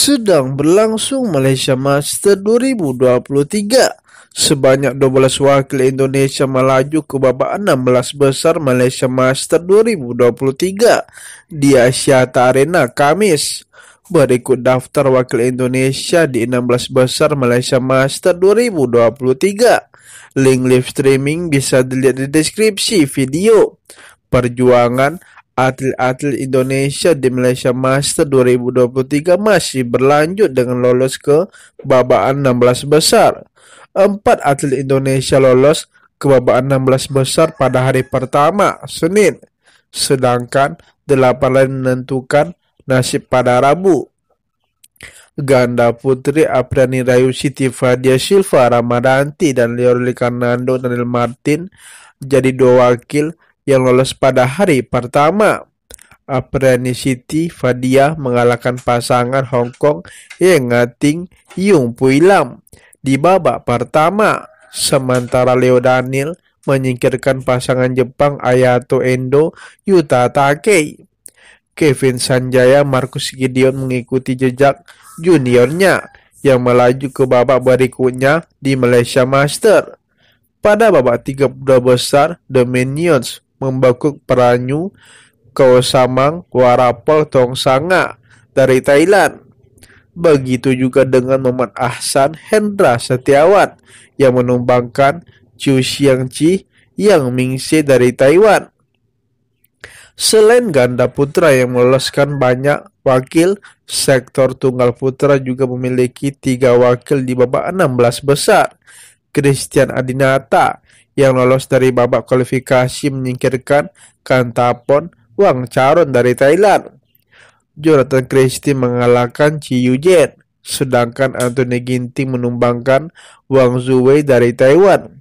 sedang berlangsung Malaysia Master 2023. Sebanyak 12 wakil Indonesia melaju ke babak 16 besar Malaysia Master 2023 di Asia Arena Kamis. Berikut daftar wakil Indonesia di 16 besar Malaysia Master 2023. Link live streaming bisa dilihat di deskripsi video. Perjuangan Atlet-atlet Indonesia di Malaysia Master 2023 masih berlanjut dengan lolos ke babak 16 besar. Empat atlet Indonesia lolos ke babak 16 besar pada hari pertama, Senin. Sedangkan delapan lain menentukan nasib pada Rabu. Ganda putri Aprani Rayu Siti Fadia Silva Ramadanti dan Leorli Kanando Daniel Martin jadi dua wakil yang lolos pada hari pertama. Aprani Siti Fadia mengalahkan pasangan Hong Kong yang Ngating Yung Pui Lam di babak pertama. Sementara Leo Daniel menyingkirkan pasangan Jepang Ayato Endo Yuta Takei. Kevin Sanjaya Markus Gideon mengikuti jejak juniornya yang melaju ke babak berikutnya di Malaysia Master. Pada babak 32 besar, The membakuk Peranyu, Kosamang, Warapol, Tongsanga dari Thailand. Begitu juga dengan Muhammad Ahsan Hendra Setiawan yang menumbangkan Chu Chi yang mingsi dari Taiwan. Selain ganda putra yang meloloskan banyak wakil, sektor tunggal putra juga memiliki tiga wakil di babak 16 besar. Christian Adinata yang lolos dari babak kualifikasi menyingkirkan Kantapon Wang Charon dari Thailand. Jonathan Christie mengalahkan Chi Yujen, sedangkan Anthony Ginting menumbangkan Wang Zuwei dari Taiwan.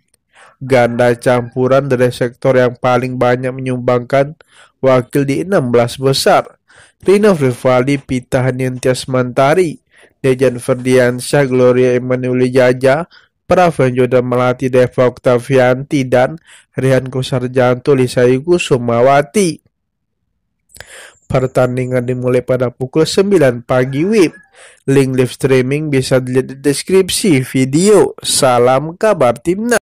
Ganda campuran dari sektor yang paling banyak menyumbangkan wakil di 16 besar. Rino Rivaldi, Pita Hanian Mantari, Dejan Ferdiansyah, Gloria Emanuel Jaja, juga Melati Deva Oktavianti dan Rian Kusarjanto Lisayuku Sumawati. Pertandingan dimulai pada pukul 9 pagi WIB. Link live streaming bisa dilihat di deskripsi video. Salam kabar timnas.